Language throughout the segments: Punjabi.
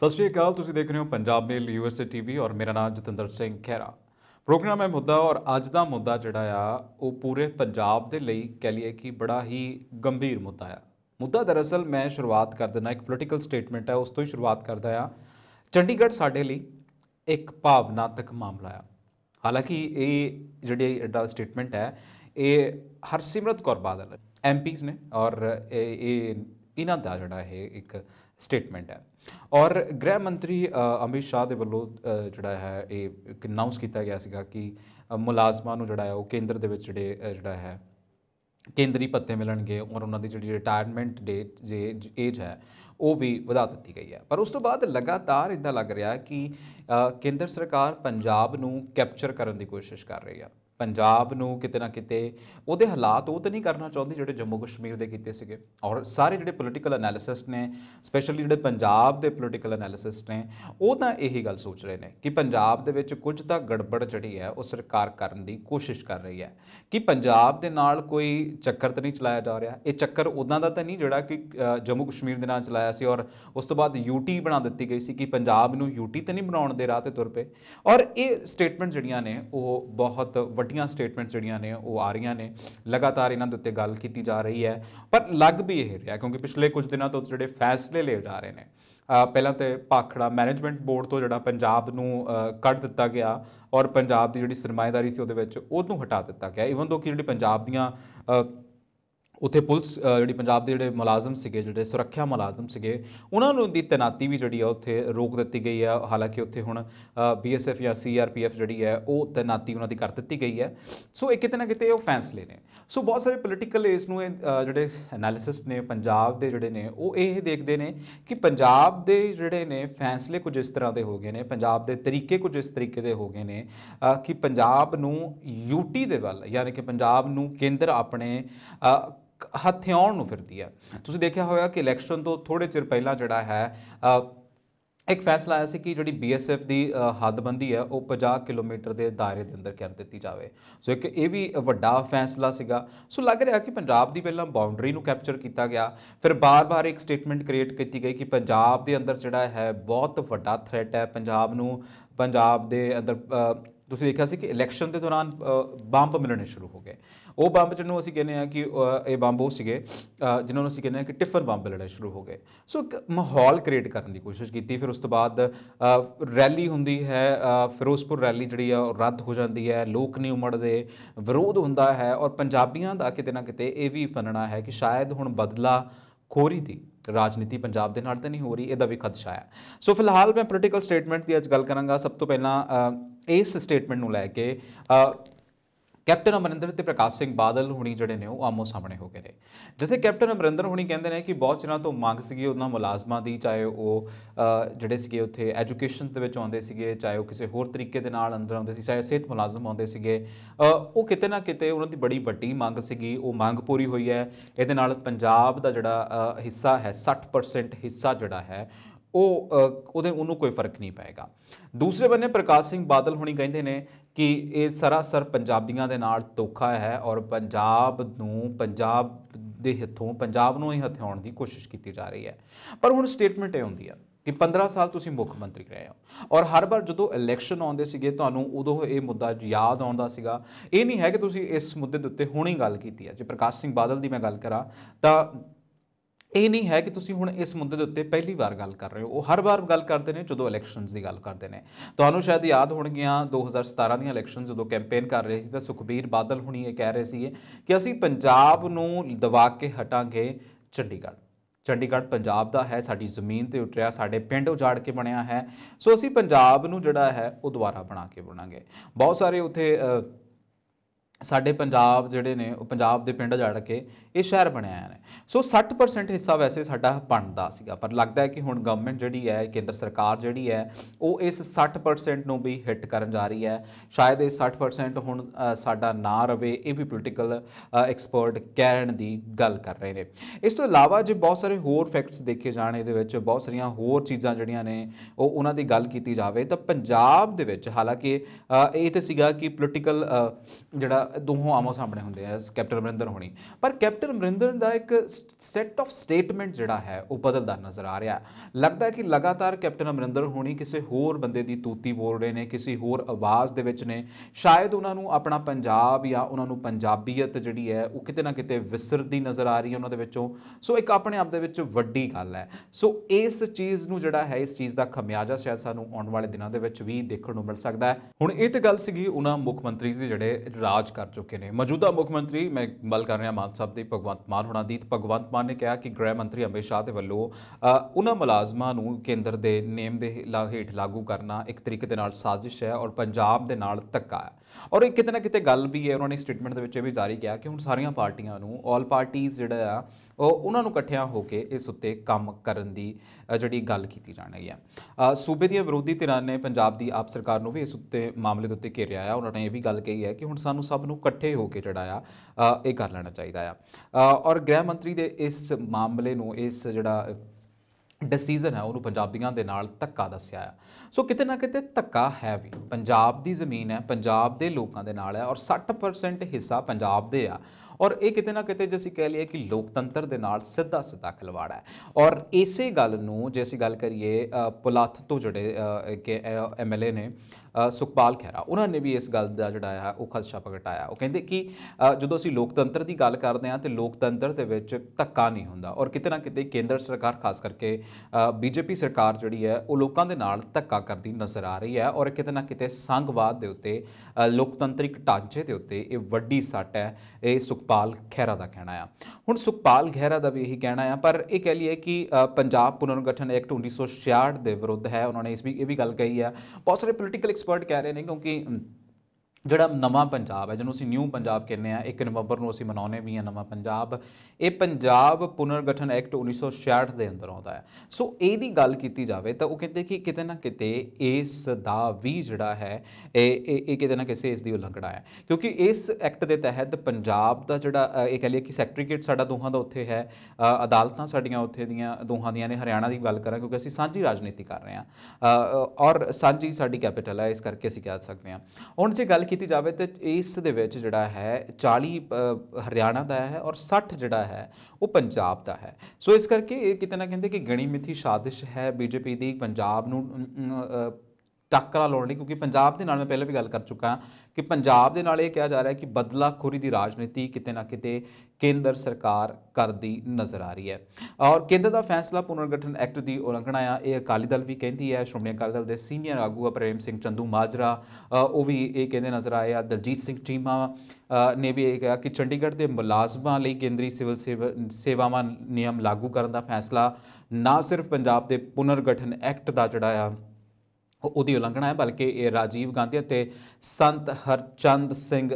ਸਤਿ ਸ਼੍ਰੀ ਅਕਾਲ ਤੁਸੀਂ ਦੇਖ ਰਹੇ ਹੋ ਪੰਜਾਬ ਮੇਲ ਯੂਐਸਏ ਟੀਵੀ ਔਰ ਮੇਰਾ ਨਾਮ ਜਤਿੰਦਰ ਸਿੰਘ ਖੇਰਾ ਪ੍ਰੋਗਰਾਮ ਹੈ ਮੁੱਦਾ ਔਰ ਅੱਜ ਦਾ ਮੁੱਦਾ ਜਿਹੜਾ ਆ ਉਹ ਪੂਰੇ ਪੰਜਾਬ ਦੇ ਲਈ ਕਹਿ ਲਈਏ ਕਿ ਬੜਾ ਹੀ ਗੰਭੀਰ ਮੁੱਦਾ ਆ ਮੁੱਦਾ ਦਰਅਸਲ ਮੈਂ ਸ਼ੁਰੂਆਤ ਕਰ ਦਿੰਦਾ ਇੱਕ ਪੋਲੀਟੀਕਲ ਸਟੇਟਮੈਂਟ ਹੈ ਉਸ ਤੋਂ ਹੀ ਸ਼ੁਰੂਆਤ ਕਰਦਾ ਆ ਚੰਡੀਗੜ੍ਹ ਸਾਡੇ ਲਈ ਇੱਕ ਭਾਵਨਾਤਕ ਮਾਮਲਾ ਆ ਹਾਲਾਂਕਿ ਇਹ ਜਿਹੜੀ ਐਡਾ ਸਟੇਟਮੈਂਟ ਹੈ ਇਹ ਹਰਸਿਮਰਤ ਕੌਰ ਬਾਦਲ ਐਮਪੀਜ਼ ਨੇ ਔਰ ਇਹ ਇਹਨਾਂ ਦਾ ਜਿਹੜਾ ਹੈ ਇੱਕ ਸਟੇਟਮੈਂਟ ਹੈ ਔਰ ਗ੍ਰਹਿ ਮੰਤਰੀ ਅਮਿਤ ਸ਼ਾਹ ਦੇ ਵੱਲੋਂ ਜਿਹੜਾ ਹੈ ਇਹ ਅਨਾਉਂਸ ਕੀਤਾ ਗਿਆ ਸੀਗਾ ਕਿ ਮੁਲਾਜ਼ਮਾਂ ਨੂੰ ਜਿਹੜਾ ਹੈ ਉਹ ਕੇਂਦਰ ਦੇ ਵਿੱਚ ਜਿਹੜੇ ਜਿਹੜਾ ਹੈ ਕੇਂਦਰੀ ਪੱਤੇ ਮਿਲਣਗੇ ਔਰ ਉਹਨਾਂ ਦੀ ਜਿਹੜੀ ਰਿਟਾਇਰਮੈਂਟ ਡੇਟ ਜੇ ਏਜ ਹੈ ਉਹ ਵੀ ਵਧਾ ਦਿੱਤੀ ਗਈ ਹੈ ਪਰ ਉਸ ਤੋਂ ਬਾਅਦ ਲਗਾਤਾਰ ਇਦਾਂ ਲੱਗ ਰਿਹਾ ਕਿ ਕੇਂਦਰ ਸਰਕਾਰ ਪੰਜਾਬ ਨੂੰ ਕੈਪਚਰ ਕਰਨ ਦੀ ਕੋਸ਼ਿਸ਼ ਕਰ ਰਹੀ ਹੈ ਪੰਜਾਬ ਨੂੰ ਕਿਤੇ ਨਾ ਕਿਤੇ ਉਹਦੇ ਹਾਲਾਤ ਉਹ ਤਾਂ ਨਹੀਂ ਕਰਨਾ ਚਾਹੁੰਦੇ ਜਿਹੜੇ ਜੰਮੂ ਕਸ਼ਮੀਰ ਦੇ ਕੀਤੇ ਸੀਗੇ ਔਰ ਸਾਰੇ ਜਿਹੜੇ ਪੋਲੀਟੀਕਲ ਐਨਾਲਿਸਿਸਟ ਨੇ ਸਪੈਸ਼ਲੀ ਜਿਹੜੇ ਪੰਜਾਬ ਦੇ ਪੋਲੀਟੀਕਲ ਐਨਾਲਿਸਿਸਟ ਨੇ ਉਹ ਤਾਂ ਇਹੀ ਗੱਲ ਸੋਚ ਰਹੇ ਨੇ ਕਿ ਪੰਜਾਬ ਦੇ ਵਿੱਚ ਕੁਝ ਤਾਂ ਗੜਬੜ ਚੜੀ ਹੈ ਉਹ ਸਰਕਾਰ ਕਰਨ ਦੀ ਕੋਸ਼ਿਸ਼ ਕਰ ਰਹੀ ਹੈ ਕਿ ਪੰਜਾਬ ਦੇ ਨਾਲ ਕੋਈ ਚੱਕਰ ਤਾਂ ਨਹੀਂ ਚਲਾਇਆ ਜਾ ਰਿਹਾ ਇਹ ਚੱਕਰ ਉਦਾਂ ਦਾ ਤਾਂ ਨਹੀਂ ਜਿਹੜਾ ਕਿ ਜੰਮੂ ਕਸ਼ਮੀਰ ਦੇ ਨਾਲ ਚਲਾਇਆ ਸੀ ਔਰ ਉਸ ਤੋਂ ਬਾਅਦ ਯੂਟੀ ਬਣਾ ਦਿੱਤੀ ਗਈ ਸੀ ਕਿ ਪੰਜਾਬ ਨੂੰ ਯੂਟੀ ਤਾਂ ਨਹੀਂ ਬਣਾਉਣ ਦੇ ਰਾਹ ਤੇ ਤੁਰ ਪਏ ਔਰ ਇਹ ਸਟੇਟਮੈਂਟ ਜਿਹੜੀਆਂ ਨੇ ਉਹ ਬਹੁਤ ਵੱਡੀਆਂ ਸਟੇਟਮੈਂਟਸ ਜਿਹੜੀਆਂ ਨੇ ਉਹ ਆ ਰਹੀਆਂ ਨੇ ਲਗਾਤਾਰ ਇਹਨਾਂ ਦੇ ਉੱਤੇ ਗੱਲ ਕੀਤੀ ਜਾ ਰਹੀ ਹੈ ਪਰ ਲੱਗ ਵੀ ਇਹ ਰਿਹਾ ਕਿਉਂਕਿ ਪਿਛਲੇ ਕੁਝ ਦਿਨਾਂ ਤੋਂ ਜਿਹੜੇ ਫੈਸਲੇ ਲਏ ਜਾ ਰਹੇ ਨੇ ਪਹਿਲਾਂ ਤੇ ਪਾਖੜਾ ਮੈਨੇਜਮੈਂਟ ਬੋਰਡ ਤੋਂ ਜਿਹੜਾ ਪੰਜਾਬ ਨੂੰ ਕੱਢ ਦਿੱਤਾ ਗਿਆ ਔਰ ਪੰਜਾਬ ਦੀ ਜਿਹੜੀ ਸਰਮਾਇਦਾਰੀ ਸੀ ਉਹਦੇ ਵਿੱਚ ਉਹਨੂੰ ਹਟਾ ਦਿੱਤਾ ਗਿਆ ਇਵਨ ਦੋ ਕਿ ਜਿਹੜੀ ਪੰਜਾਬ ਦੀਆਂ ਉੱਥੇ ਪੁਲਿਸ ਜਿਹੜੀ ਪੰਜਾਬ ਦੇ ਜਿਹੜੇ ਮੁਲਾਜ਼ਮ ਸੀਗੇ ਜਿਹੜੇ ਸੁਰੱਖਿਆ ਮੁਲਾਜ਼ਮ ਸੀਗੇ ਉਹਨਾਂ ਨੂੰ ਦੀ ਤਨਾਤੀ ਵੀ ਜਿਹੜੀ ਆ ਉੱਥੇ ਰੋਕ ਦਿੱਤੀ ਗਈ ਆ ਹਾਲਾਂਕਿ ਉੱਥੇ ਹੁਣ ਬੀਐਸਐਫ ਜਾਂ ਸੀਆਰਪੀਐਫ ਜਿਹੜੀ ਹੈ ਉਹ ਤਨਾਤੀ ਉਹਨਾਂ ਦੀ ਕਰ ਦਿੱਤੀ ਗਈ ਹੈ ਸੋ ਇਹ ਕਿਤੇ ਨਾ ਕਿਤੇ ਉਹ ਫੈਸਲੇ ਨੇ ਸੋ ਬਹੁਤ ਸਾਰੇ ਪੋਲੀਟੀਕਲ ਇਸ ਨੂੰ ਜਿਹੜੇ ਐਨਾਲਿਸਿਸ ਨੇ ਪੰਜਾਬ ਦੇ ਜਿਹੜੇ ਨੇ ਉਹ ਇਹ ਦੇਖਦੇ ਨੇ ਕਿ ਪੰਜਾਬ ਦੇ ਜਿਹੜੇ ਨੇ ਫੈਸਲੇ ਕੁਝ ਇਸ ਤਰ੍ਹਾਂ ਦੇ ਹੋ ਗਏ ਨੇ ਪੰਜਾਬ ਦੇ ਤਰੀਕੇ ਕੁਝ ਇਸ ਤਰੀਕੇ ਦੇ ਹੋ ਗਏ ਨੇ ਕਿ ਪੰਜਾਬ ਨੂੰ ਯੂਟੀ ਦੇ ਵੱਲ ਯਾਨੀ ਕਿ ਪੰਜਾਬ ਨੂੰ ਕੇਂਦਰ ਆਪਣੇ ਹਥਿਆਉਣ ਨੂੰ ਫਿਰਦੀ ਹੈ ਤੁਸੀਂ ਦੇਖਿਆ ਹੋਇਆ ਕਿ ਇਲੈਕਸ਼ਨ ਤੋਂ ਥੋੜੇ ਚਿਰ ਪਹਿਲਾਂ ਜਿਹੜਾ ਹੈ ਇੱਕ ਫੈਸਲਾ ਆਇਆ ਸੀ ਕਿ ਜਿਹੜੀ ਬੀਐਸਐਫ ਦੀ ਹੱਦਬੰਦੀ ਹੈ ਉਹ 50 ਕਿਲੋਮੀਟਰ ਦੇ ਦਾਇਰੇ ਦੇ ਅੰਦਰ ਕਰ ਦਿੱਤੀ ਜਾਵੇ ਸੋ ਇੱਕ ਇਹ ਵੀ ਵੱਡਾ ਫੈਸਲਾ ਸੀਗਾ ਸੋ ਲੱਗ ਰਿਹਾ ਕਿ ਪੰਜਾਬ ਦੀ ਪਹਿਲਾਂ ਬਾਉਂਡਰੀ ਨੂੰ ਕੈਪਚਰ ਕੀਤਾ ਗਿਆ ਫਿਰ ਬਾਰ-ਬਾਰ ਇੱਕ ਸਟੇਟਮੈਂਟ ਕ੍ਰੀਏਟ ਕੀਤੀ ਗਈ ਕਿ ਪੰਜਾਬ ਦੇ ਅੰਦਰ ਜਿਹੜਾ ਹੈ ਬਹੁਤ ਵੱਡਾ ਥ੍ਰੈਟ ਹੈ ਪੰਜਾਬ ਨੂੰ ਪੰਜਾਬ ਦੇ ਅੰਦਰ ਤੁਸੀਂ ਦੇਖਿਆ ਸੀ ਕਿ ਇਲੈਕਸ਼ਨ ਦੇ ਦੌਰਾਨ ਬੰਬ ਮਿਲਣੇ ਸ਼ੁਰੂ ਹੋ ਗਏ ਉਹ ਬੰਬ ਜਿਹਨੂੰ ਅਸੀਂ ਕਹਿੰਦੇ ਆ ਕਿ ਇਹ ਬੰਬ ਉਹ ਸੀਗੇ ਜਿਨ੍ਹਾਂ ਨੂੰ ਅਸੀਂ ਕਹਿੰਦੇ ਆ ਕਿ ਟਿਫਨ ਬੰਬ ਮਿਲਣੇ ਸ਼ੁਰੂ ਹੋ ਗਏ ਸੋ ਇੱਕ ਮਾਹੌਲ ਕ੍ਰੀਏਟ ਕਰਨ ਦੀ ਕੋਸ਼ਿਸ਼ ਕੀਤੀ ਫਿਰ ਉਸ ਤੋਂ ਬਾਅਦ ਰੈਲੀ ਹੁੰਦੀ ਹੈ ਫਿਰੋਜ਼ਪੁਰ ਰੈਲੀ ਜਿਹੜੀ ਆ ਰੱਦ ਹੋ ਜਾਂਦੀ ਹੈ ਲੋਕ ਨਹੀਂ ਉਮੜਦੇ ਵਿਰੋਧ ਹੁੰਦਾ ਹੈ ਔਰ ਪੰਜਾਬੀਆਂ ਦਾ ਕਿਤੇ ਨਾ ਕਿਤੇ ਇਹ ਵੀ ਪੰਨਣਾ ਹੈ ਕਿ ਸ਼ਾਇਦ ਹੁਣ ਬਦਲਾ ਖੋਰੀ ਦੀ ਰਾਜਨੀਤੀ ਪੰਜਾਬ ਦੇ ਨਾਲ ਤਾਂ ਨਹੀਂ ਹੋ ਰਹੀ ਇਹਦਾ ਵੀ ਖਦਸ਼ਾ ਹੈ ਸੋ ਫਿਲਹਾਲ ਮੈਂ ਪੋਲੀਟੀਕਲ ਸਟੇਟਮੈਂਟ ਦੀ ਅੱਜ ਗੱਲ ਕਰਾਂਗਾ ਸਭ ਤੋਂ ਪਹਿਲਾਂ ਇਸ ਸਟੇਟਮੈਂਟ ਨੂੰ ਲੈ ਕੇ ਕੈਪਟਨ ਅਮਰਿੰਦਰ ਤੇ ਪ੍ਰਕਾਸ਼ ਸਿੰਘ ਬਾਦਲ ਹੁਣੀ ਜਿਹੜੇ ਨੇ ਉਹ ਆਮੋ ਸਾਹਮਣੇ ਹੋ ਗਏ ਨੇ ਜਿੱਥੇ ਕੈਪਟਨ ਅਮਰਿੰਦਰ ਹੁਣੀ ਕਹਿੰਦੇ ਨੇ ਕਿ ਬਹੁਤ ਚਿਰਾਂ ਤੋਂ ਮੰਗ ਸੀਗੀ ਉਹਨਾਂ ਮੁਲਾਜ਼ਮਾਂ ਦੀ ਚਾਹੇ ਉਹ ਜਿਹੜੇ ਸੀਗੇ ਉੱਥੇ ਐਜੂਕੇਸ਼ਨ ਦੇ ਵਿੱਚ ਆਉਂਦੇ ਸੀਗੇ ਚਾਹੇ ਉਹ ਕਿਸੇ ਹੋਰ ਤਰੀਕੇ ਦੇ ਨਾਲ ਅੰਦਰ ਆਉਂਦੇ ਸੀ ਚਾਹੇ ਸਿਹਤ ਮੁਲਾਜ਼ਮ ਆਉਂਦੇ ਸੀਗੇ ਉਹ ਕਿਤੇ ਨਾ ਕਿਤੇ ਉਹਨਾਂ ਦੀ ਬੜੀ ਵੱਡੀ ਮੰਗ ਸੀਗੀ ਉਹ ਮੰਗ ਪੂਰੀ ਹੋਈ ਹੈ ਇਹਦੇ ਨਾਲ ਪੰਜਾਬ ਦਾ ਜਿਹੜਾ ਹਿੱਸਾ ਹੈ 60% ਹਿੱਸਾ ਜਿਹੜਾ ਹੈ ਉਹ ਉਹਦੇ ਉਹਨੂੰ ਕੋਈ ਫਰਕ ਨਹੀਂ ਪਏਗਾ ਦੂਸਰੇ ਬੰਨੇ ਪ੍ਰਕਾਸ਼ ਸਿੰਘ ਬਾਦਲ ਹੁਣੀ ਕਹਿੰਦੇ ਨੇ ਕਿ ਇਹ ਸਰਾਸਰ ਪੰਜਾਬੀਆਂ ਦੇ ਨਾਲ ਧੋਖਾ ਹੈ ਔਰ ਪੰਜਾਬ ਨੂੰ ਪੰਜਾਬ ਦੇ ਹਿੱਥੋਂ ਪੰਜਾਬ ਨੂੰ ਹੀ ਹਥਿਆਉਣ ਦੀ ਕੋਸ਼ਿਸ਼ ਕੀਤੀ ਜਾ ਰਹੀ ਹੈ ਪਰ ਹੁਣ ਸਟੇਟਮੈਂਟ ਇਹ ਹੁੰਦੀ ਹੈ ਕਿ 15 ਸਾਲ ਤੁਸੀਂ ਮੁੱਖ ਮੰਤਰੀ ਰਹੇ ਹੋ ਔਰ ਹਰ ਵਾਰ ਜਦੋਂ ਇਲੈਕਸ਼ਨ ਆਉਂਦੇ ਸੀਗੇ ਤੁਹਾਨੂੰ ਉਦੋਂ ਇਹ ਮੁੱਦਾ ਯਾਦ ਆਉਂਦਾ ਸੀਗਾ ਇਹ ਨਹੀਂ ਹੈ ਕਿ ਤੁਸੀਂ ਇਸ ਮੁੱਦੇ ਦੇ ਉੱਤੇ ਹੁਣੀ ਗੱਲ ਕੀਤੀ ਹੈ ਜੇ ਪ੍ਰਕਾਸ਼ ਸਿੰਘ ਬਾਦਲ ਦੀ ਮੈਂ ਗੱਲ ਕਰਾਂ ਤਾਂ ਇਹ ਨਹੀਂ ਹੈ ਕਿ ਤੁਸੀਂ ਹੁਣ ਇਸ ਮੁੱਦੇ ਦੇ ਉੱਤੇ ਪਹਿਲੀ ਵਾਰ ਗੱਲ ਕਰ ਰਹੇ ਹੋ ਉਹ ਹਰ ਵਾਰ ਗੱਲ ਕਰਦੇ ਨੇ ਜਦੋਂ ਇਲੈਕਸ਼ਨਸ ਦੀ ਗੱਲ ਕਰਦੇ ਨੇ ਤੁਹਾਨੂੰ ਸ਼ਾਇਦ ਯਾਦ ਹੋਣਗੀਆਂ 2017 ਦੀਆਂ ਇਲੈਕਸ਼ਨ ਜਦੋਂ ਕੈਂਪੇਨ ਕਰ ਰਹੇ ਸੀ ਤਾਂ ਸੁਖਬੀਰ ਬਾਦਲ ਹੁਣੀ ਇਹ ਕਹਿ ਰਹੇ ਸੀਗੇ ਕਿ ਅਸੀਂ ਪੰਜਾਬ ਨੂੰ ਦਬਾ ਕੇ ਹਟਾਂਗੇ ਚੰਡੀਗੜ੍ਹ ਚੰਡੀਗੜ੍ਹ ਪੰਜਾਬ ਦਾ ਹੈ ਸਾਡੀ ਜ਼ਮੀਨ ਤੇ ਉਤਰਿਆ ਸਾਡੇ ਪਿੰਡ ਉਜਾੜ ਕੇ ਬਣਿਆ ਹੈ ਸੋ ਅਸੀਂ ਪੰਜਾਬ ਨੂੰ ਜਿਹੜਾ ਹੈ ਉਹ ਦੁਬਾਰਾ ਬਣਾ ਕੇ ਬਣਾਂਗੇ ਬਹੁਤ ਸਾਰੇ ਉਥੇ ਸਾਡੇ ਪੰਜਾਬ ਜਿਹੜੇ ਨੇ ਉਹ ਪੰਜਾਬ ਦੇ ਪਿੰਡ ਜੜ ਕੇ ਇਹ ਸ਼ਹਿਰ ਬਣਿਆ ਨੇ ਸੋ 60% ਹਿੱਸਾ ਵੈਸੇ ਸਾਡਾ ਬਣਦਾ ਸੀਗਾ ਪਰ ਲੱਗਦਾ ਹੈ ਕਿ ਹੁਣ ਗਵਰਨਮੈਂਟ ਜਿਹੜੀ ਹੈ ਕੇਂਦਰ ਸਰਕਾਰ ਜਿਹੜੀ ਹੈ ਉਹ ਇਸ 60% ਨੂੰ ਵੀ ਹਿੱਟ ਕਰਨ ਜਾ ਰਹੀ ਹੈ ਸ਼ਾਇਦ ਇਹ 60% ਹੁਣ ਸਾਡਾ ਨਾ ਰਵੇ ਇਹ ਵੀ ਪੋਲੀਟੀਕਲ ਐਕਸਪਰਟ ਕਹਿਣ ਦੀ ਗੱਲ ਕਰ ਰਹੇ ਨੇ ਇਸ ਤੋਂ ਇਲਾਵਾ ਜੇ ਬਹੁਤ ਸਾਰੇ ਹੋਰ ਫੈਕਟਸ ਦੇਖੇ ਜਾਣ ਇਹਦੇ ਵਿੱਚ ਬਹੁਤ ਸਾਰੀਆਂ ਹੋਰ ਚੀਜ਼ਾਂ ਜਿਹੜੀਆਂ ਨੇ ਉਹ ਉਹਨਾਂ ਦੀ ਗੱਲ ਕੀਤੀ ਜਾਵੇ ਤਾਂ ਪੰਜਾਬ ਦੇ ਵਿੱਚ ਹਾਲਾਂਕਿ ਇਹ ਤੇ ਸੀਗਾ ਕਿ ਪੋਲੀਟੀਕਲ ਜਿਹੜਾ ਦੋਹੋਂ ਆਮੋ ਸਾਹਮਣੇ ਹੁੰਦੇ ਆ ਕੈਪਟਨ ਅਮਰਿੰਦਰ ਹੋਣੀ ਪਰ ਕੈਪਟਨ ਅਮਰਿੰਦਰ ਦਾ ਇੱਕ ਸੈੱਟ ਆਫ ਸਟੇਟਮੈਂਟ ਜਿਹੜਾ ਹੈ ਉਹ ਬਦਲਦਾ ਨਜ਼ਰ ਆ ਰਿਹਾ ਲੱਗਦਾ ਕਿ ਲਗਾਤਾਰ ਕੈਪਟਨ ਅਮਰਿੰਦਰ ਹੋਣੀ ਕਿਸੇ ਹੋਰ ਬੰਦੇ ਦੀ ਤੂਤੀ ਬੋਲ ਰਹੇ ਨੇ ਕਿਸੇ ਹੋਰ ਆਵਾਜ਼ ਦੇ ਵਿੱਚ ਨੇ ਸ਼ਾਇਦ ਉਹਨਾਂ ਨੂੰ ਆਪਣਾ ਪੰਜਾਬ ਜਾਂ ਉਹਨਾਂ ਨੂੰ ਪੰਜਾਬੀਅਤ ਜਿਹੜੀ ਹੈ ਉਹ ਕਿਤੇ ਨਾ ਕਿਤੇ ਵਿਸਰਦੀ ਨਜ਼ਰ ਆ ਰਹੀ ਹੈ ਉਹਨਾਂ ਦੇ ਵਿੱਚੋਂ ਸੋ ਇੱਕ ਆਪਣੇ ਆਪ ਦੇ ਵਿੱਚ ਵੱਡੀ ਗੱਲ ਹੈ ਸੋ ਇਸ ਚੀਜ਼ ਨੂੰ ਜਿਹੜਾ ਹੈ ਇਸ ਚੀਜ਼ ਦਾ ਖਮਿਆਜਾ ਸ਼ਾਇਦ ਸਾਨੂੰ ਆਉਣ ਵਾਲੇ ਦਿਨਾਂ ਦੇ ਵਿੱਚ ਵੀ ਦੇਖਣ ਨੂੰ ਮਿਲ ਸਕਦਾ ਹੈ ਹੁਣ ਇਹ ਤੇ ਗੱਲ ਸੀਗੀ ਉਹਨਾਂ ਮੁੱਖ ਮੰਤਰੀ ਜਿਹੜੇ ਰਾਜ ਕਰ ਚੁੱਕੇ ਨੇ ਮੌਜੂਦਾ ਮੁੱਖ ਮੰਤਰੀ ਮੈਂ ਗੱਲ ਕਰ ਰਿਹਾ ਮਾਨ ਸਾਹਿਬ ਦੇ ਭਗਵੰਤ ਮਾਨ ਹੁਣਾਂ ਦੀ ਭਗਵੰਤ ਮਾਨ ਨੇ ਕਿਹਾ ਕਿ ਗ੍ਰਹਿ ਮੰਤਰੀ ਅਮਿਤ ਸ਼ਾਹ ਦੇ ਵੱਲੋਂ ਉਹਨਾਂ ਮੁਲਾਜ਼ਮਾਂ ਨੂੰ ਕੇਂਦਰ ਦੇ ਨੇਮ ਦੇ ਲਾਹੇਠ ਲਾਗੂ ਕਰਨਾ ਇੱਕ ਤਰੀਕੇ ਦੇ ਨਾਲ ਸਾਜ਼ਿਸ਼ ਹੈ ਔਰ ਪੰਜਾਬ ਦੇ ਨਾਲ ਧੱਕਾ ਹੈ ਔਰ ਇਹ ਕਿਤੇ ਨਾ ਕਿਤੇ ਗੱਲ ਵੀ ਹੈ ਉਹਨਾਂ ਨੇ ਸਟੇਟਮੈਂਟ ਦੇ ਵਿੱਚ ਇਹ ਵੀ ਜਾਰੀ ਕੀਤਾ ਕਿ ਹੁਣ ਸਾਰੀਆਂ ਪਾਰਟੀਆਂ ਨੂੰ ਆਲ ਪਾਰਟੀਆਂ ਜਿਹੜਾ ਆ ਉਹ ਉਹਨਾਂ ਨੂੰ ਇਕੱਠਿਆਂ ਹੋ ਕੇ ਇਸ ਉੱਤੇ ਕੰਮ ਕਰਨ ਦੀ ਜਿਹੜੀ ਗੱਲ ਕੀਤੀ ਜਾਣੀ ਹੈ ਸੂਬੇ ਦੀਆਂ ਵਿਰੋਧੀ ਧਿਰਾਂ ਨੇ ਪੰਜਾਬ ਦੀ ਆਪ ਸਰਕਾਰ ਨੂੰ ਵੀ ਇਸ ਉੱਤੇ ਮਾਮਲੇ ਦੇ ਉੱਤੇ ਘੇਰਿਆ ਆ ਉਹਨਾਂ ਨੇ ਇਹ ਵੀ ਗੱਲ ਕਹੀ ਹੈ ਕਿ ਹੁਣ ਸਾਨੂੰ ਸਭ ਨੂੰ ਇਕੱਠੇ ਹੋ ਕੇ ਜਿਹੜਾ ਆ ਇਹ ਕਰ ਲੈਣਾ ਚਾਹੀਦਾ ਆ ਔਰ ਗ੍ਰਹਿ ਮੰਤਰੀ ਦੇ ਇਸ ਮਾਮਲੇ ਨੂੰ ਇਸ ਜਿਹੜਾ ਡਿਸੀਜਨ ਹੈ ਉਹਨੂੰ ਪੰਜਾਬੀਆਂ ਦੇ ਨਾਲ ਧੱਕਾ ਦੱਸਿਆ ਆ ਸੋ ਕਿਤੇ ਨਾ ਕਿਤੇ ਧੱਕਾ ਹੈ ਵੀ ਪੰਜਾਬ ਦੀ ਜ਼ਮੀਨ ਹੈ ਪੰਜਾਬ ਦੇ ਲੋਕਾਂ ਦੇ ਨਾਲ ਹੈ ਔਰ 60% ਹਿੱਸਾ ਪੰਜਾਬ ਦੇ ਆ ਔਰ ਇਹ ਕਿਤੇ ਨਾ ਕਿਤੇ ਜੇ ਅਸੀਂ ਕਹਿ ਲਈਏ ਕਿ ਲੋਕਤੰਤਰ ਦੇ ਨਾਲ ਸਿੱਧਾ ਸਿੱਧਾ ਖਿਲਵਾੜ ਹੈ ਔਰ ਇਸੇ ਗੱਲ ਨੂੰ ਜੇ ਅਸੀਂ ਗੱਲ ਕਰੀਏ ਪੁਲਾਥ ਤੋਂ ਜਿਹੜੇ ਐਮਐਲਏ ਨੇ ਸੁਖਪਾਲ ਖਹਿਰਾ ਉਹਨਾਂ ਨੇ ਵੀ ਇਸ ਗੱਲ ਦਾ ਜਿਹੜਾ ਆ ਉਹ ਖਦਸ਼ਾ ਪ੍ਰਗਟਾਇਆ ਉਹ ਕਹਿੰਦੇ ਕਿ ਜਦੋਂ ਅਸੀਂ ਲੋਕਤੰਤਰ ਦੀ ਗੱਲ ਕਰਦੇ ਹਾਂ ਤੇ ਲੋਕਤੰਤਰ ਦੇ ਵਿੱਚ ਧੱਕਾ ਨਹੀਂ ਹੁੰਦਾ ਔਰ ਕਿਤੇ ਨਾ ਕਿਤੇ ਕੇਂਦਰ ਸਰਕਾਰ ਖਾਸ ਕਰਕੇ ਬੀਜੇਪੀ ਸਰਕਾਰ ਜਿਹੜੀ ਹੈ ਉਹ ਲੋਕਾਂ ਦੇ ਨਾਲ ਧੱਕਾ ਕਰਦੀ ਨਜ਼ਰ ਆ ਰਹੀ ਹੈ ਔਰ ਕਿਤੇ ਨਾ ਕਿਤੇ ਸੰਘਵਾਦ ਦੇ ਉੱਤੇ ਲੋਕਤੰਤਰਿਕ ਢਾਂਚੇ ਦੇ ਉੱਤੇ ਇਹ ਵੱਡੀ ਸੱਟ ਹੈ ਇਹ ਸੁਖਪਾਲ ਖਹਿਰਾ ਦਾ ਕਹਿਣਾ ਆ ਹੁਣ ਸੁਖਪਾਲ ਖਹਿਰਾ ਦਾ ਵੀ ਇਹੀ ਕਹਿਣਾ ਆ ਪਰ ਇਹ ਕਹਿ ਲਈਏ ਕਿ ਪੰਜਾਬ ਪੁਨਰਗਠਨ ਐਕਟ 1966 ਦੇ ਵਿਰੁੱਧ ਹੈ ਉਹਨਾਂ ਨੇ ਇਸ ਵੀ ਇਹ ਵੀ ਗੱਲ ਕਹੀ ਆ ਬਹੁਤ ਸਾਰੇ ਪੋਲੀਟੀਕਲ ਐਕਸਪਰਟ ਕਹਿ ਰਹੇ ਨੇ ਕਿਉਂਕਿ ਜਿਹੜਾ ਨਵਾਂ ਪੰਜਾਬ ਹੈ ਜਿਹਨੂੰ ਅਸੀਂ ਨਿਊ ਪੰਜਾਬ ਕਹਿੰਦੇ ਆ 1 ਨਵੰਬਰ ਨੂੰ ਅਸੀਂ ਮਨਾਉਨੇ ਵੀ ਆ ਨਵਾਂ ਪੰਜਾਬ ਇਹ ਪੰਜਾਬ ਪੁਨਰਗਠਨ ਐਕਟ 1966 ਦੇ ਅੰਦਰ ਆਉਂਦਾ ਹੈ ਸੋ ਇਹ ਦੀ ਗੱਲ ਕੀਤੀ ਜਾਵੇ ਤਾਂ ਉਹ ਕਹਿੰਦੇ ਕਿ ਕਿਤੇ ਨਾ ਕਿਤੇ ਇਸ ਦਾ ਵੀ ਜਿਹੜਾ ਹੈ ਇਹ ਇਹ ਕਿਤੇ ਨਾ ਕਿਸੇ ਇਸ ਦੀ ਉਲੰਘਣਾ ਹੈ ਕਿਉਂਕਿ ਇਸ ਐਕਟ ਦੇ ਤਹਿਤ ਪੰਜਾਬ ਦਾ ਜਿਹੜਾ ਇਹ ਕਹ ਲਈਏ ਕਿ ਸੈਕਟਰੀਕੇਟ ਸਾਡਾ ਦੋਹਾਂ ਦਾ ਉੱਥੇ ਹੈ ਅਦਾਲਤਾਂ ਸਾਡੀਆਂ ਉੱਥੇ ਦੀਆਂ ਦੋਹਾਂ ਦੀਆਂ ਨੇ ਹਰਿਆਣਾ ਦੀ ਗੱਲ ਕਰਾਂ ਕਿਉਂਕਿ ਅਸੀਂ ਸਾਂਝੀ ਰਾਜਨੀਤੀ ਕਰ ਰਹੇ ਹਾਂ ਔਰ ਸਾਂਝੀ ਸਾਡੀ ਕੈਪੀਟਲ ਹੈ ਇਸ ਕਰਕੇ ਅਸੀਂ ਕਹਿ ਸਕਦੇ ਹਾਂ ਹੁਣ ਜੇ ਗੱਲ ਕੀਤੀ ਜਾਵੇ ਤੇ ਇਸ ਦੇ ਵਿੱਚ ਜਿਹੜਾ ਹੈ 40 ਹਰਿਆਣਾ ਦਾ ਹੈ ਔਰ 60 ਜਿਹੜਾ ਹੈ ਉਹ ਪੰਜਾਬ ਦਾ ਹੈ ਸੋ ਇਸ ਕਰਕੇ ਇਹ ਕਿਤੇ ਨਾ ਕਹਿੰਦੇ ਕਿ ਗਣੀ ਮਿੱਥੀ ਸਾਜ਼ਿਸ਼ ਹੈ ਬੀਜੇਪੀ ਦੀ ਪੰਜਾਬ ਨੂੰ ਟੱਕਰਾ ਲਾਉਣ ਲਈ ਕਿਉਂਕਿ ਪੰਜਾਬ ਦੇ ਨਾਲ ਮੈਂ ਪਹਿਲਾਂ ਵੀ ਗੱਲ ਕਰ ਚੁੱਕਾ ਕਿ ਪੰਜਾਬ ਦੇ ਨਾਲ ਇਹ ਕਿਹਾ ਜਾ ਰਿਹਾ ਕਿ ਕਿ ਬਦਲਾਖੋਰੀ ਦੀ ਰਾਜਨੀਤੀ ਕਿਤੇ ਨਾ ਕਿਤੇ ਕੇਂਦਰ ਸਰਕਾਰ ਕਰਦੀ ਨਜ਼ਰ ਆ ਰਹੀ ਹੈ ਔਰ ਕੇਂਦਰ ਦਾ ਫੈਸਲਾ ਪੁਨਰਗਠਨ ਐਕਟ ਦੀ ਉਲੰਘਣਾ ਆ ਇਹ ਅਕਾਲੀ ਦਲ ਵੀ ਕਹਿੰਦੀ ਹੈ ਸ਼੍ਰੋਮਣੀ ਅਕਾਲੀ ਦਲ ਦੇ ਸੀਨੀਅਰ ਆਗੂ ਆ ਪ੍ਰੇਮ ਸਿੰਘ ਚੰਦੂ ਮਾਜਰਾ ਉਹ ਵੀ ਇਹ ਕਹਿੰਦੇ ਨਜ਼ਰ ਆਏ ਆ ਦਲਜੀਤ ਸਿੰਘ ਟੀਮਾ ਨੇ ਵੀ ਇਹ ਕਿਹਾ ਕਿ ਚੰਡੀਗੜ੍ਹ ਦੇ ਮੁਲਾਜ਼ਮਾਂ ਲਈ ਕੇਂਦਰੀ ਸਿਵਲ ਸੇਵਾਵਾਂ ਨਿਯਮ ਲਾਗੂ ਕਰਨ ਦਾ ਫੈਸਲਾ ਨਾ ਸਿਰਫ ਪੰਜਾਬ ਦੇ ਪੁਨਰਗਠਨ ਐਕਟ ਦਾ ਜਿਹੜਾ ਆ ਉਹਦੀ ਉਲੰਘਣਾ ਹੈ ਬਲਕਿ ਇਹ ਰਾਜੀਵ ਗਾਂਧੀ ਅਤੇ ਸੰਤ ਹਰਚੰਦ ਸਿੰਘ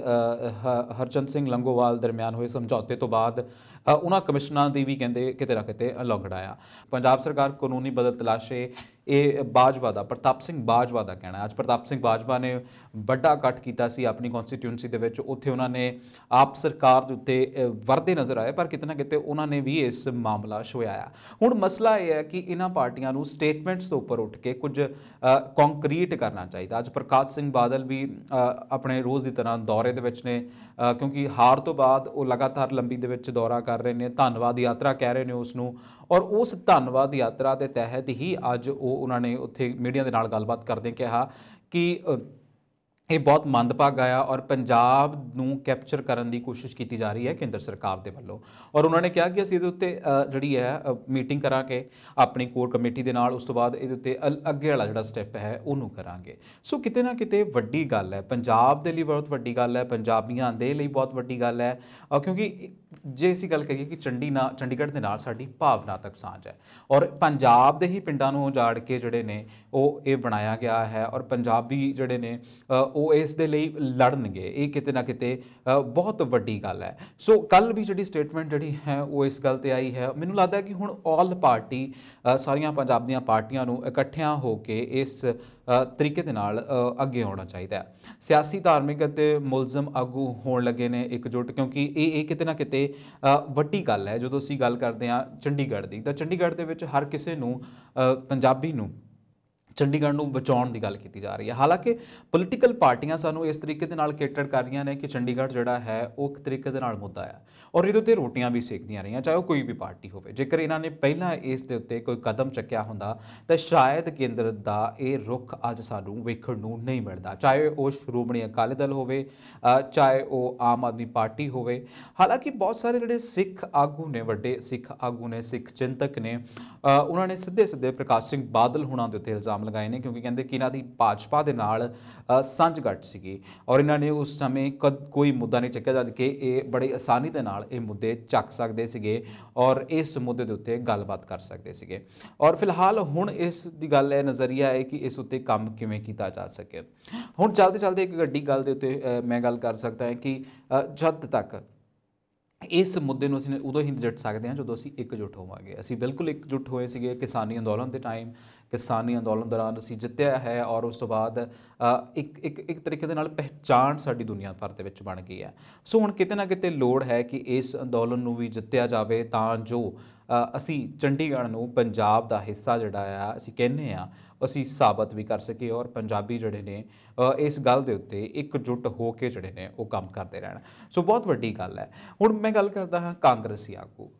ਹਰਚੰਦ ਸਿੰਘ ਲੰਗੋਵਾਲ ਦਰਮਿਆਨ ਹੋਏ ਸਮਝੌਤੇ ਤੋਂ ਬਾਅਦ ਉਹਨਾਂ ਕਮਿਸ਼ਨਾਂ ਦੀ ਵੀ ਕਹਿੰਦੇ ਕਿਤੇ ਨਾ ਕਿਤੇ ਅਲੌਗੜਾ ਆ ਪੰਜਾਬ ਸਰਕਾਰ ਕਾਨੂੰਨੀ ਬਦਲ ਤਲਾਸ਼ੇ ਇਹ ਬਾਜਵਾ ਦਾ ਪ੍ਰਤਾਪ ਸਿੰਘ ਬਾਜਵਾ ਦਾ ਕਹਿਣਾ ਅੱਜ ਪ੍ਰਤਾਪ ਸਿੰਘ ਬਾਜਵਾ ਨੇ ਵੱਡਾ ਇਕੱਠ ਕੀਤਾ ਸੀ ਆਪਣੀ ਕਨਸਟੀਟਿਊਂਸੀ ਦੇ ਵਿੱਚ ਉੱਥੇ ਉਹਨਾਂ ਨੇ ਆਪ ਸਰਕਾਰ ਦੇ ਉੱਤੇ ਵਰਦੇ ਨਜ਼ਰ ਆਏ ਪਰ ਕਿਤਨਾ ਕਿਤੇ ਉਹਨਾਂ ਨੇ ਵੀ ਇਸ ਮਾਮਲਾ ਛੁਆਇਆ ਹੁਣ ਮਸਲਾ ਇਹ ਹੈ ਕਿ ਇਹਨਾਂ ਪਾਰਟੀਆਂ ਨੂੰ ਸਟੇਟਮੈਂਟਸ ਤੋਂ ਉੱਪਰ ਉੱਠ ਕੇ ਕੁਝ ਕੰਕਰੀਟ ਕਰਨਾ ਚਾਹੀਦਾ ਅੱਜ ਪ੍ਰਕਾਸ਼ ਸਿੰਘ ਬਾਦਲ ਵੀ ਆਪਣੇ ਰੋਜ਼ ਦੀ ਤਰ੍ਹਾਂ ਦੌਰੇ ਦੇ ਵਿੱਚ ਨੇ ਕਿਉਂਕਿ ਹਾਰ ਤੋਂ ਬਾਅਦ ਉਹ ਲਗਾਤਾਰ ਲੰਬੀ ਦੇ ਵਿੱਚ ਦੌਰਾ ਕਰ ਰਹੇ ਨੇ ਧੰਨਵਾਦ ਯਾਤਰਾ ਕਹਿ ਰਹੇ ਨੇ ਉਸ ਨੂੰ ਔਰ ਉਸ ਧੰਨਵਾਦ ਯਾਤਰਾ ਦੇ ਤਹਿਤ ਹੀ ਅੱਜ ਉਹ ਉਹਨਾਂ ਨੇ ਉੱਥੇ ਮੀਡੀਆ ਦੇ ਨਾਲ ਗੱਲਬਾਤ ਕਰਦੇ ਕਿਹਾ ਕਿ ਇਹ ਬਹੁਤ ਮੰਦਭਾਗਾ ਆ ਔਰ ਪੰਜਾਬ ਨੂੰ ਕੈਪਚਰ ਕਰਨ ਦੀ ਕੋਸ਼ਿਸ਼ ਕੀਤੀ ਜਾ ਰਹੀ ਹੈ ਕੇਂਦਰ ਸਰਕਾਰ ਦੇ ਵੱਲੋਂ ਔਰ ਉਹਨਾਂ ਨੇ ਕਿਹਾ ਕਿ ਅਸੀਂ ਇਹਦੇ ਉੱਤੇ ਜਿਹੜੀ ਹੈ ਮੀਟਿੰਗ ਕਰਾਂਗੇ ਆਪਣੀ ਕੋਰ ਕਮੇਟੀ ਦੇ ਨਾਲ ਉਸ ਤੋਂ ਬਾਅਦ ਇਹਦੇ ਉੱਤੇ ਅੱਗੇ ਵਾਲਾ ਜਿਹੜਾ ਸਟੈਪ ਹੈ ਉਹਨੂੰ ਕਰਾਂਗੇ ਸੋ ਕਿਤੇ ਨਾ ਕਿਤੇ ਵੱਡੀ ਗੱਲ ਹੈ ਪੰਜਾਬ ਦੇ ਲਈ ਬਹੁਤ ਵੱਡੀ ਗੱਲ ਹੈ ਪੰਜਾਬੀਆਂ ਦੇ ਲਈ ਬਹੁਤ ਵੱਡੀ ਗੱਲ ਹੈ ਕਿਉਂਕਿ ਜੇ ਅਸੀਂ ਗੱਲ ਕਰੀਏ ਕਿ ਚੰਡੀ ਨਾ ਚੰਡੀਗੜ੍ਹ ਦੇ ਨਾਲ ਸਾਡੀ ਭਾਵਨਾ ਤੱਕ ਸਾਂਝ ਹੈ ਔਰ ਪੰਜਾਬ ਦੇ ਹੀ ਪਿੰਡਾਂ ਨੂੰ ਉਜਾੜ ਕੇ ਜਿਹੜੇ ਨੇ ਉਹ ਇਹ ਬਣਾਇਆ ਗਿਆ ਹੈ ਔਰ ਪੰਜਾਬੀ ਜਿਹੜੇ ਨੇ ਉਹ ਇਸ ਦੇ ਲਈ ਲੜਨਗੇ ਇਹ ਕਿਤੇ ਨਾ ਕਿਤੇ ਬਹੁਤ ਵੱਡੀ ਗੱਲ ਹੈ ਸੋ ਕੱਲ ਵੀ ਜਿਹੜੀ ਸਟੇਟਮੈਂਟ ਜਿਹੜੀ ਹੈ ਉਹ ਇਸ ਗੱਲ ਤੇ ਆਈ ਹੈ ਮੈਨੂੰ ਲੱਗਦਾ ਕਿ ਹੁਣ ਆਲ ਪਾਰਟੀ ਸਾਰੀਆਂ ਪੰਜਾਬ ਦੀਆਂ ਪਾਰਟੀਆਂ ਨੂੰ ਇਕੱਠਿਆਂ ਹੋ ਕੇ ਇਸ ਤਰੀਕੇ ਦੇ ਨਾਲ ਅੱਗੇ ਆਉਣਾ ਚਾਹੀਦਾ ਹੈ ਸਿਆਸੀ ਧਾਰਮਿਕ ਅਤੇ ਮੁਲਜ਼ਮ ਆਗੂ ਹੋਣ ਲੱਗੇ ਨੇ ਇਕਜੁੱਟ ਕਿਉਂਕਿ ਇਹ ਇਹ ਕਿਤੇ ਨਾ ਕਿਤੇ ਵੱਡੀ ਗੱਲ ਹੈ ਜਦੋਂ ਅਸੀਂ ਗੱਲ ਕਰਦੇ ਹਾਂ ਚੰਡੀਗੜ੍ਹ ਦੀ ਤਾਂ ਚੰਡੀਗੜ੍ਹ ਦੇ ਵਿੱਚ ਹਰ ਕਿਸੇ ਨੂੰ ਪੰਜਾਬੀ ਨੂੰ ਚੰਡੀਗੜ੍ਹ ਨੂੰ ਬਚਾਉਣ ਦੀ ਗੱਲ ਕੀਤੀ ਜਾ ਰਹੀ ਹੈ ਹਾਲਾਂਕਿ ਪੋਲੀਟੀਕਲ ਪਾਰਟੀਆਂ ਸਾਨੂੰ ਇਸ ਤਰੀਕੇ ਦੇ ਨਾਲ ਕੇਟਰ ਕਰ ਰਹੀਆਂ ਨੇ ਕਿ ਚੰਡੀਗੜ੍ਹ ਜਿਹੜਾ ਹੈ ਉਹ ਇੱਕ ਤਰੀਕੇ ਦੇ ਨਾਲ ਮੁੱਦਾ ਆ ਔਰ ਇਹਦੇ ਉੱਤੇ ਰੋਟੀਆਂ ਵੀ ਸੇਕਦੀਆਂ ਰਹੀਆਂ ਚਾਹੇ ਉਹ ਕੋਈ ਵੀ ਪਾਰਟੀ ਹੋਵੇ ਜੇਕਰ ਇਹਨਾਂ ਨੇ ਪਹਿਲਾਂ ਇਸ ਦੇ ਉੱਤੇ ਕੋਈ ਕਦਮ ਚੱਕਿਆ ਹੁੰਦਾ ਤਾਂ ਸ਼ਾਇਦ ਕੇਂਦਰ ਦਾ ਇਹ ਰੁਖ ਅੱਜ ਸਾਨੂੰ ਵੇਖਣ ਨੂੰ ਨਹੀਂ ਮਿਲਦਾ ਚਾਹੇ ਉਹ ਸ਼੍ਰੋਮਣੀ ਅਕਾਲੀ ਦਲ ਹੋਵੇ ਚਾਹੇ ਉਹ ਆਮ ਆਦਮੀ ਪਾਰਟੀ ਹੋਵੇ ਹਾਲਾਂਕਿ ਬਹੁਤ ਸਾਰੇ ਜਿਹੜੇ ਸਿੱਖ ਆਗੂ ਨੇ ਵੱਡੇ ਸਿੱਖ ਆਗੂ ਨੇ ਸਿੱਖ ਚਿੰਤਕ ਨੇ ਉਹਨਾਂ ਨੇ ਸਿੱਧੇ ਸਿੱਧੇ ਪ੍ਰਕਾਸ਼ ਸਿੰਘ ਬਾਦਲ ਹੁਣਾਂ ਦੇ ਉੱਤੇ ਇਲਜ਼ਾਮ ਲਗਾਏ ਨੇ ਕਿਉਂਕਿ ਕਹਿੰਦੇ ਕਿ ਇਹਨਾਂ ਦੀ ਭਾਜਪਾ ਦੇ ਨਾਲ ਸਾਂਝਗੱਟ ਸੀਗੀ ਔਰ ਇਹਨਾਂ ਨੇ ਉਸ ਸਮੇਂ ਕੋਈ ਮੁੱਦਾ ਨਹੀਂ ਚੱਕਿਆ ਜਦ ਕਿ ਇਹ ਬੜੇ ਆਸਾਨੀ ਦੇ ਨਾਲ ਇਹ ਮੁੱਦੇ ਚੱਕ ਸਕਦੇ ਸੀਗੇ ਔਰ ਇਸ ਮੁੱਦੇ ਦੇ ਉੱਤੇ ਗੱਲਬਾਤ ਕਰ ਸਕਦੇ ਸੀਗੇ ਔਰ ਫਿਲਹਾਲ ਹੁਣ ਇਸ ਦੀ ਗੱਲ ਹੈ ਨਜ਼ਰੀਆ ਹੈ ਕਿ ਇਸ ਉੱਤੇ ਕੰਮ ਕਿਵੇਂ ਕੀਤਾ ਜਾ ਸਕੇ ਹੁਣ ਚਲਦੇ ਚਲਦੇ ਇੱਕ ਗੱਡੀ ਗੱਲ ਦੇ ਉੱਤੇ ਮੈਂ ਗੱਲ ਕਰ ਸਕਦਾ ਹਾਂ ਕਿ ਜਦ ਤੱਕ ਇਸ ਮੁੱਦੇ ਨੂੰ ਅਸੀਂ ਉਦੋਂ ਹੀ ਜਿੱਤ ਸਕਦੇ ਹਾਂ ਜਦੋਂ ਅਸੀਂ ਇਕਜੁੱਟ ਹੋਵਾਂਗੇ ਅਸੀਂ ਬਿਲਕੁਲ ਇਕਜੁੱਟ ਹੋਏ ਸੀਗੇ ਕਿਸਾਨੀ ਅੰਦੋਲਨ ਦੇ ਟਾਈਮ ਕਿਸਾਨੀ ਅੰਦੋਲਨ ਦੌਰਾਨ ਅਸੀਂ ਜਿੱਤਿਆ ਹੈ ਔਰ ਉਸ ਤੋਂ ਬਾਅਦ ਇੱਕ ਇੱਕ ਇੱਕ ਤਰੀਕੇ ਦੇ ਨਾਲ ਪਹਿਚਾਣ ਸਾਡੀ ਦੁਨੀਆ ਭਰ ਦੇ ਵਿੱਚ ਬਣ ਗਈ ਹੈ ਸੋ ਹੁਣ ਕਿਤੇ ਨਾ ਕਿਤੇ ਲੋੜ ਹੈ ਕਿ ਇਸ ਅੰਦੋਲਨ ਨੂੰ ਵੀ ਜਿੱਤਿਆ ਜਾਵੇ ਤਾਂ ਜੋ ਅਸੀਂ ਚੰਡੀਗੜ੍ਹ ਨੂੰ ਪੰਜਾਬ ਦਾ ਹਿੱਸਾ ਜਿਹੜਾ ਆ ਅਸੀਂ ਕਹਿੰਨੇ ਆ ਅਸੀਂ ਸਾਬਤ ਵੀ ਕਰ ਸਕੀਏ ਔਰ ਪੰਜਾਬੀ ਜਿਹੜੇ ਨੇ ਇਸ ਗੱਲ ਦੇ ਉੱਤੇ ਇਕਜੁੱਟ ਹੋ ਕੇ ਜਿਹੜੇ ਨੇ ਉਹ ਕੰਮ ਕਰਦੇ ਰਹਿਣਾ ਸੋ ਬਹੁਤ ਵੱਡੀ ਗੱਲ ਹੈ ਹੁਣ ਮੈਂ ਗੱਲ ਕਰਦਾ ਹਾਂ ਕਾਂਗਰਸੀ ਆਗੂ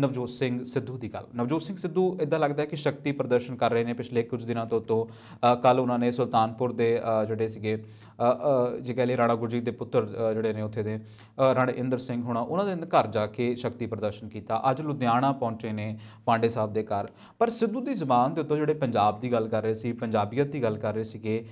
ਨਵਜੋਤ ਸਿੰਘ ਸਿੱਧੂ ਦੀ ਗੱਲ ਨਵਜੋਤ ਸਿੰਘ ਸਿੱਧੂ ਇਦਾਂ ਲੱਗਦਾ ਹੈ ਕਿ ਸ਼ਕਤੀ ਪ੍ਰਦਰਸ਼ਨ ਕਰ ਰਹੇ ਨੇ ਪਿਛਲੇ ਕੁਝ ਦਿਨਾਂ ਤੋਂ ਤੋਂ ਕੱਲ ਉਹਨਾਂ ਨੇ ਸੁਲਤਾਨਪੁਰ ਦੇ ਜਿਹੜੇ ਸੀਗੇ ਜੇ ਕਹ ਰਾਣਾ ਗੁਰਜੀਤ ਦੇ ਪੁੱਤਰ ਜਿਹੜੇ ਨੇ ਉੱਥੇ ਦੇ ਇੰਦਰ ਸਿੰਘ ਹੋਣਾ ਉਹਨਾਂ ਦੇ ਘਰ ਜਾ ਕੇ ਸ਼ਕਤੀ ਪ੍ਰਦਰਸ਼ਨ ਕੀਤਾ ਅੱਜ ਲੁਧਿਆਣਾ ਪਹੁੰਚੇ ਨੇ ਪਾਂਡੇ ਸਾਹਿਬ ਦੇ ਘਰ ਪਰ ਸਿੱਧੂ ਦੀ ਜ਼ੁਬਾਨ ਦੇ ਉੱਤੇ ਜਿਹੜੇ ਪੰਜਾਬ ਦੀ ਗੱਲ ਕਰ ਰਹੇ ਸੀ ਪੰਜਾਬੀਅਤ ਦੀ ਗੱਲ ਕਰ ਰਹੇ ਸੀਗੇ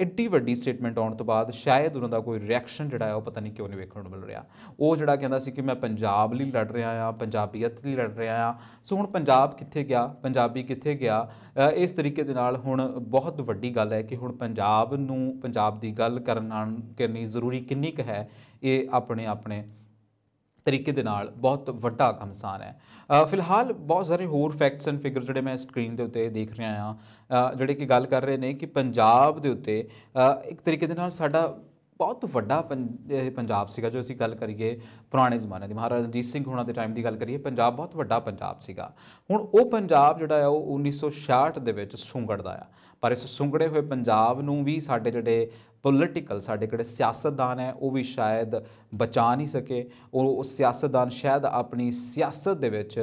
ਐਡੀ ਵੱਡੀ ਸਟੇਟਮੈਂਟ ਆਉਣ ਤੋਂ ਬਾਅਦ ਸ਼ਾਇਦ ਉਹਨਾਂ ਦਾ ਕੋਈ ਰਿਐਕਸ਼ਨ ਜਿਹੜਾ ਹੈ ਉਹ ਪਤਾ ਨਹੀਂ ਕਿਉਂ ਨਹੀਂ ਵੇਖਣ ਨੂੰ ਮਿਲ ਰਿਹਾ ਉਹ ਜਿਹੜਾ ਕਹਿੰਦਾ ਸੀ ਕਿ ਮੈਂ ਪੰਜਾਬ ਲਈ ਲੜ ਰਿਹਾ ਆ ਪੰਜਾਬੀਅਤ ਲਈ ਲੜ ਰਿਹਾ ਆ ਸੋ ਹੁਣ ਪੰਜਾਬ ਕਿੱਥੇ ਗਿਆ ਪੰਜਾਬੀ ਕਿੱਥੇ ਗਿਆ ਇਸ ਤਰੀਕੇ ਦੇ ਨਾਲ ਹੁਣ ਬਹੁਤ ਵੱਡੀ ਗੱਲ ਹੈ ਕਿ ਹੁਣ ਪੰਜਾਬ ਨੂੰ ਪੰਜਾਬ ਦੀ ਗੱਲ ਕਰਨ ਨਾਲ ਕਿੰਨੀ ਜ਼ਰੂਰੀ ਕਿੰਨੀ ਕ ਹੈ ਇਹ ਆਪਣੇ ਆਪਣੇ ਤਰੀਕੇ ਦੇ ਨਾਲ ਬਹੁਤ ਵੱਡਾ ਕਮਸਾਨ ਹੈ ਫਿਲਹਾਲ ਬਹੁਤ ਸਾਰੇ ਹੋਰ ਫੈਕਟਸ ਐਂਡ ਫਿਗਰ ਜਿਹੜੇ ਮੈਂ ਸਕਰੀਨ ਦੇ ਉੱਤੇ ਦੇਖ ਰਿਹਾ ਆ ਜਿਹੜੇ ਕਿ ਗੱਲ ਕਰ ਰਹੇ ਨੇ ਕਿ ਪੰਜਾਬ ਦੇ ਉੱਤੇ ਇੱਕ ਤਰੀਕੇ ਦੇ ਨਾਲ ਸਾਡਾ ਬਹੁਤ ਵੱਡਾ ਪੰਜਾਬ ਸੀਗਾ ਜੋ ਅਸੀਂ ਗੱਲ ਕਰੀਏ ਪੁਰਾਣੇ ਜ਼ਮਾਨੇ ਦੀ ਮਹਾਰਾਜਾ ਰਣਜੀਤ ਸਿੰਘ ਹੋਣਾ ਦੇ ਟਾਈਮ ਦੀ ਗੱਲ ਕਰੀਏ ਪੰਜਾਬ ਬਹੁਤ ਵੱਡਾ ਪੰਜਾਬ ਸੀਗਾ ਹੁਣ ਉਹ ਪੰਜਾਬ ਜਿਹੜਾ ਆ ਉਹ 1966 ਦੇ ਵਿੱਚ ਸੁੰਗੜਦਾ ਆ ਪਰ ਇਸ ਸੁੰਗੜੇ ਹੋਏ ਪੰਜਾਬ ਨੂੰ ਵੀ ਸਾਡੇ ਜਿਹੜੇ ਪੋਲਿਟੀਕਲ ਸਾਡੇ ਕਿਹੜੇ ਸਿਆਸਤਦਾਨ ਹੈ ਉਹ ਵੀ ਸ਼ਾਇਦ ਬਚਾ ਨਹੀਂ ਸਕੇ ਉਹ ਸਿਆਸਤਦਾਨ ਸ਼ਾਇਦ ਆਪਣੀ ਸਿਆਸਤ ਦੇ ਵਿੱਚ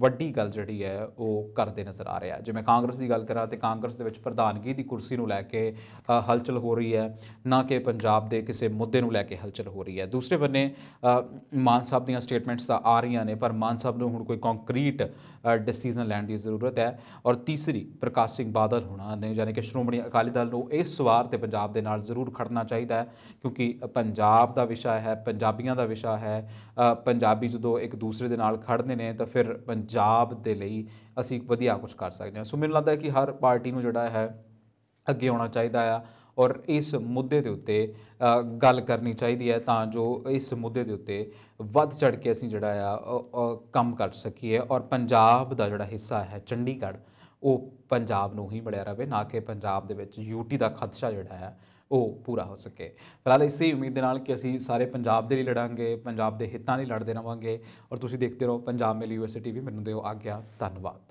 ਵੱਡੀ ਗੱਲ ਜਿਹੜੀ ਹੈ ਉਹ ਕਰਦੇ ਨਜ਼ਰ ਆ ਰਿਹਾ ਜਿਵੇਂ ਕਾਂਗਰਸ ਦੀ ਗੱਲ ਕਰਾਂ ਤੇ ਕਾਂਗਰਸ ਦੇ ਵਿੱਚ ਪ੍ਰਧਾਨਗੀ ਦੀ ਕੁਰਸੀ ਨੂੰ ਲੈ ਕੇ ਹਲਚਲ ਹੋ ਰਹੀ ਹੈ ਨਾ ਕਿ ਪੰਜਾਬ ਦੇ ਕਿਸੇ ਮੁੱਦੇ ਨੂੰ ਲੈ ਕੇ ਹਲਚਲ ਹੋ ਰਹੀ ਹੈ ਦੂਸਰੇ ਬੰਨੇ ਮਾਨ ਸਾਹਿਬ ਦੀਆਂ ਸਟੇਟਮੈਂਟਸ ਆ ਰਹੀਆਂ ਨੇ ਪਰ ਮਾਨ ਸਾਹਿਬ ਨੂੰ ਹੁਣ ਕੋਈ ਕੰਕਰੀਟ ਡਿਸੀਜਨ ਲੈਣ ਦੀ ਜ਼ਰੂਰਤ ਹੈ ਔਰ ਤੀਸਰੀ ਪ੍ਰਕਾਸ਼ ਸਿੰਘ ਬਾਦਲ ਹੋਣਾ ਨੇ ਯਾਨੀ ਕਿ ਸ਼੍ਰੋਮਣੀ ਅਕਾਲੀ ਦਲ ਨੂੰ ਇਸ ਸਵਾਰ ਤੇ ਪੰਜਾਬ ਦੇ ਨਾਲ ਜ਼ਰੂਰ ਖੜਨਾ ਚਾਹੀਦਾ ਹੈ ਕਿਉਂਕਿ ਪੰਜਾਬ ਦਾ ਵਿਸ਼ਾ ਹੈ ਪੰਜਾਬੀਆਂ ਦਾ ਵਿਸ਼ਾ ਹੈ ਪੰਜਾਬੀ ਜਦੋਂ ਇੱਕ ਦੂਸਰੇ ਦੇ ਨਾਲ ਖੜਦੇ ਨੇ ਤਾਂ ਫਿਰ ਪੰਜਾਬ ਦੇ ਲਈ ਅਸੀਂ ਵਧੀਆ ਕੁਝ ਕਰ ਸਕਦੇ ਹਾਂ ਸੋ ਮੈਨੂੰ ਲੱਗਦਾ ਹੈ ਕਿ ਹਰ ਪਾਰਟੀ ਨੂੰ ਜਿਹੜਾ ਹੈ ਅੱਗੇ ਆਉਣਾ ਚਾਹੀਦਾ ਆ ਔਰ ਇਸ ਮੁੱਦੇ ਦੇ ਉੱਤੇ ਗੱਲ ਕਰਨੀ ਚਾਹੀਦੀ ਹੈ ਤਾਂ ਜੋ ਇਸ ਮੁੱਦੇ ਦੇ ਉੱਤੇ ਵੱਧ ਚੜ ਕੇ ਅਸੀਂ ਜਿਹੜਾ ਆ ਕੰਮ ਕਰ ਸਕੀਏ ਔਰ ਪੰਜਾਬ ਦਾ ਜਿਹੜਾ ਹਿੱਸਾ ਹੈ ਚੰਡੀਗੜ੍ਹ ਉਹ ਪੰਜਾਬ ਨੂੰ ਹੀ ਬੜਿਆ ਰਵੇ ਨਾ ਕਿ ਪੰਜਾਬ ਦੇ ਵਿੱਚ ਯੂਟੀ ਦਾ ਖਦਸ਼ਾ ਜਿਹੜਾ ਹੈ ਉਹ ਪੂਰਾ ਹੋ ਸਕੇ ਫਿਲਹਾਲ ਇਸੇ ਉਮੀਦ ਦੇ ਨਾਲ ਕਿ ਅਸੀਂ ਸਾਰੇ ਪੰਜਾਬ ਦੇ ਲਈ ਲੜਾਂਗੇ ਪੰਜਾਬ ਦੇ ਹਿੱਤਾਂ ਲਈ ਲੜਦੇ ਰਵਾਂਗੇ ਔਰ ਤੁਸੀਂ ਦੇਖਦੇ ਰਹੋ ਪੰਜਾਬ ਮੇਲੀ ਯੂਐਸਏ ਟੀਵੀ ਮੈਨੂੰ ਦਿਓ ਆਗਿਆ ਧੰਨਵਾਦ